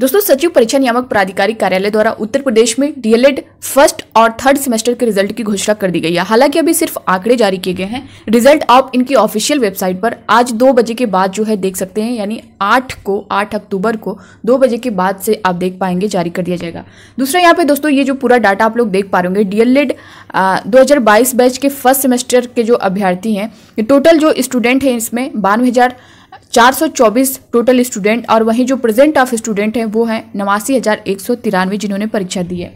दोस्तों सचिव परीक्षा नियामक प्राधिकारी कार्यालय द्वारा उत्तर प्रदेश में डीएलएड फर्स्ट और थर्ड सेमेस्टर के रिजल्ट की घोषणा कर दी गई है हालांकि अभी सिर्फ आंकड़े जारी किए गए हैं रिजल्ट आप इनकी ऑफिशियल वेबसाइट पर आज दो बजे के बाद जो है देख सकते हैं यानी आठ को आठ अक्टूबर को दो बजे के बाद से आप देख पाएंगे जारी कर दिया जाएगा दूसरा यहाँ पे दोस्तों ये जो पूरा डाटा आप लोग देख पा रहे डीएलएड दो बैच के फर्स्ट सेमेस्टर के जो अभ्यर्थी हैं टोटल जो स्टूडेंट हैं इसमें बानवे 424 टोटल स्टूडेंट और वहीं जो प्रेजेंट ऑफ स्टूडेंट हैं वो हैं नवासी हज़ार एक सौ तिरानवे जिन्होंने परीक्षा दी है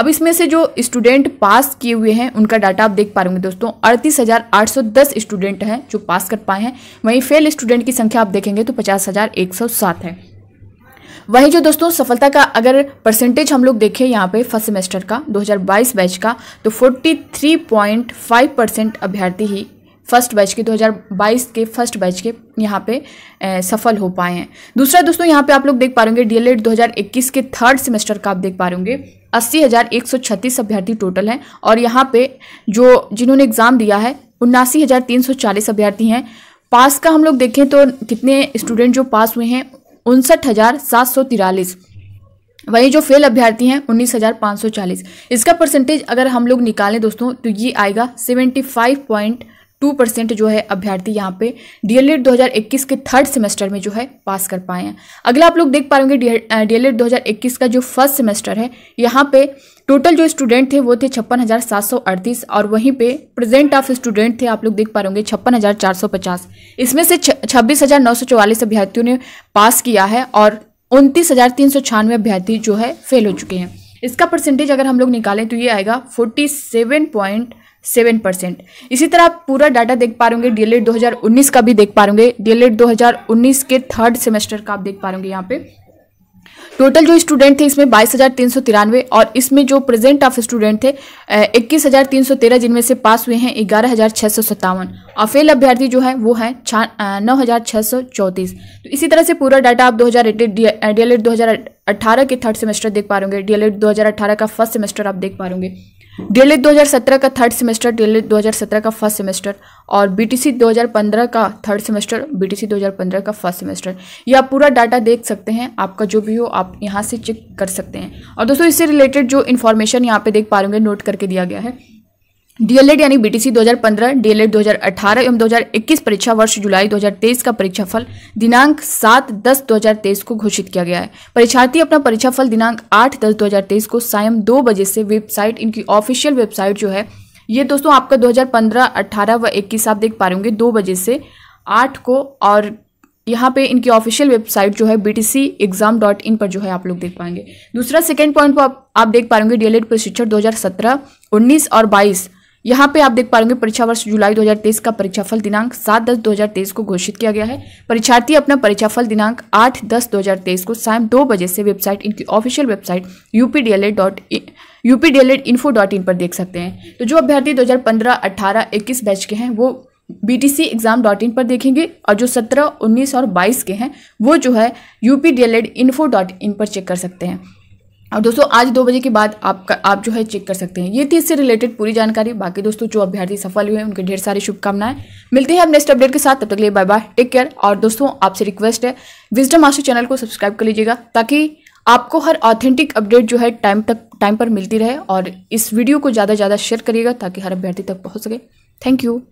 अब इसमें से जो स्टूडेंट पास किए हुए हैं उनका डाटा आप देख पा रहे दोस्तों अड़तीस हज़ार आठ सौ दस स्टूडेंट हैं जो पास कर पाए हैं वहीं फेल स्टूडेंट की संख्या आप देखेंगे तो पचास हज़ार एक सौ सात है वहीं जो दोस्तों सफलता का अगर परसेंटेज हम लोग देखें यहाँ पे फर्स्ट सेमेस्टर का 2022 बैच का तो 43.5 परसेंट अभ्यर्थी ही फर्स्ट बैच के 2022 के फर्स्ट बैच के यहाँ पे सफल हो पाए हैं दूसरा दोस्तों यहाँ पे आप लोग देख पा रहे डीएलएड 2021 के थर्ड सेमेस्टर का आप देख पा रहे अस्सी हज़ार एक सौ छत्तीस अभ्यर्थी टोटल हैं और यहाँ पे जो जिन्होंने एग्ज़ाम दिया है उन्नासी हज़ार तीन सौ चालीस अभ्यर्थी हैं पास का हम लोग देखें तो कितने स्टूडेंट जो पास हुए हैं उनसठ हज़ार सात सौ तिरालीस वहीं जो फेल अभ्यर्थी हैं उन्नीस हज़ार पाँच सौ चालीस इसका परसेंटेज अगर हम लोग निकालें दोस्तों तो ये आएगा seventy five point two percent जो है अभ्यर्थी यहाँ पे डीएलएड 2021 के थर्ड सेमेस्टर में जो है पास कर पाए हैं अगला आप लोग देख पाएंगे डीएलएड 2021 का जो फर्स्ट सेमेस्टर है यहाँ पे टोटल जो स्टूडेंट थे वो थे छप्पन और वहीं पे प्रेजेंट ऑफ स्टूडेंट थे आप लोग देख होंगे छप्पन इसमें से छब्बीस अभ्यर्थियों ने पास किया है और उनतीस अभ्यर्थी जो है फेल हो चुके हैं इसका परसेंटेज अगर हम लोग निकालें तो ये आएगा forty seven point seven percent इसी तरह आप पूरा डाटा देख पा रहे डीएलएड e 2019 का भी देख पा रहे डी e 2019 के थर्ड सेमेस्टर का आप देख पा रहे यहाँ पे टोटल जो स्टूडेंट थे इसमें बाईस हज़ार तीन सौ तिरानवे और इसमें जो प्रेजेंट ऑफ स्टूडेंट थे इक्कीस हज़ार तीन सौ तेरह जिनमें से पास हुए हैं ग्यारह हज़ार सौ सत्तावन और फेल अभ्यर्थी जो है वो है नौ हज़ार सौ तो इसी तरह से पूरा डाटा आप दो हज़ार एटीन e दो हज़ार 2018 के थर्ड सेमेस्टर देख पा रहे एल एड e का फर्स्ट सेमेस्टर आप देख पा रहे डीएलएड 2017 e का थर्ड सेमेस्टर डीएलएड 2017 का फर्स्ट सेमेस्टर और बी टी का थर्ड सेमेस्टर बी टी का फर्स्ट सेमेस्टर यह आप पूरा डाटा देख सकते हैं आपका जो भी हो आप यहाँ से चेक कर सकते हैं और दोस्तों इससे रिलेटेड जो इन्फॉर्मेशन यहाँ पे देख पा रहे नोट करके दिया गया है डीएलएड यानी बीटीसी 2015, डीएलएड 2018 एवं 2021 परीक्षा वर्ष जुलाई 2023 का परीक्षाफल दिनांक 7 दस 2023 को घोषित किया गया है परीक्षार्थी अपना परीक्षाफल दिनांक 8 दस 2023 को सायं दो बजे से वेबसाइट इनकी ऑफिशियल वेबसाइट जो है ये दोस्तों आपका 2015, 18 व 21 आप देख पा रहे होंगे दो बजे से आठ को और यहाँ पे इनकी ऑफिशियल वेबसाइट जो है बी एग्जाम डॉट इन पर जो है आप लोग देख पाएंगे दूसरा सेकेंड पॉइंट आप आप, पा देख पाएंगे डीएलएड प्रशिक्षण दो हज़ार और 22 यहाँ पे आप देख पा रहे परीक्षा वर्ष जुलाई 2023 का परीक्षाफल दिनांक 7 दस 2023 को घोषित किया गया है परीक्षार्थी अपना परीक्षाफल दिनांक 8 दस 2023 को शाम दो बजे से वेबसाइट इनकी official website U P D L Ed U P info dot in पर देख सकते हैं तो जो अभ्यर्थी 2015, 18, 21 बैच के हैं वो B T C exam dot in पर देखेंगे और जो सत्रह उन्नीस और बाईस के हैं वो जो है U P info dot in पर चेक कर सकते हैं और दोस्तों आज दो बजे के बाद आपका आप जो है चेक कर सकते हैं ये थी इससे रिलेटेड पूरी जानकारी बाकी दोस्तों जो अभ्यर्थी सफल हुए हैं उनके ढेर सारी शुभकामनाएं मिलते हैं अब नेक्स्ट अपडेट के साथ तब तक लिए बाय बाय टेक केयर और दोस्तों आपसे रिक्वेस्ट है विजडम मास्टर चैनल को सब्सक्राइब कर लीजिएगा ताकि आपको हर ऑथेंटिक अपडेट जो है टाइम तक टाइम पर मिलती रहे और इस वीडियो को ज़्यादा से ज़्यादा शेयर करिएगा ताकि हर अभ्यर्थी तक पहुँच सके थैंक यू